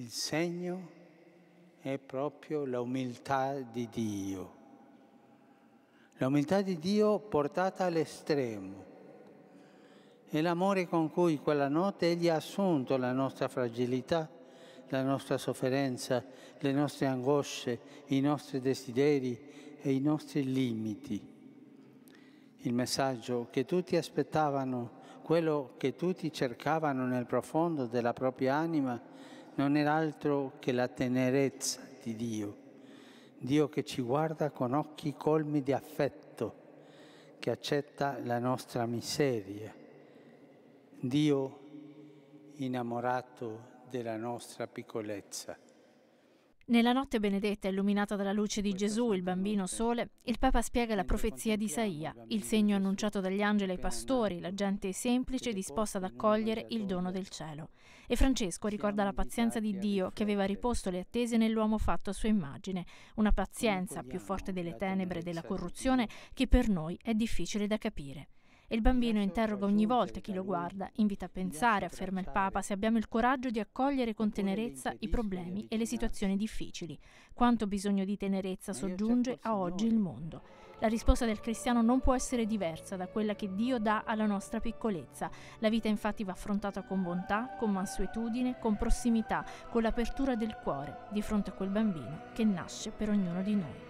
il segno è proprio l'umiltà di Dio. L'umiltà di Dio portata all'estremo. E l'amore con cui quella notte Egli ha assunto la nostra fragilità, la nostra sofferenza, le nostre angosce, i nostri desideri e i nostri limiti. Il messaggio che tutti aspettavano, quello che tutti cercavano nel profondo della propria anima, non è altro che la tenerezza di Dio, Dio che ci guarda con occhi colmi di affetto, che accetta la nostra miseria, Dio innamorato della nostra piccolezza. Nella notte benedetta illuminata dalla luce di Gesù, il bambino sole, il Papa spiega la profezia di Isaia, il segno annunciato dagli angeli ai pastori, la gente semplice disposta ad accogliere il dono del cielo. E Francesco ricorda la pazienza di Dio che aveva riposto le attese nell'uomo fatto a sua immagine, una pazienza più forte delle tenebre e della corruzione che per noi è difficile da capire. E il bambino interroga ogni volta chi lo guarda, invita a pensare, afferma il Papa, se abbiamo il coraggio di accogliere con tenerezza i problemi e le situazioni difficili. Quanto bisogno di tenerezza soggiunge a oggi il mondo. La risposta del cristiano non può essere diversa da quella che Dio dà alla nostra piccolezza. La vita infatti va affrontata con bontà, con mansuetudine, con prossimità, con l'apertura del cuore di fronte a quel bambino che nasce per ognuno di noi.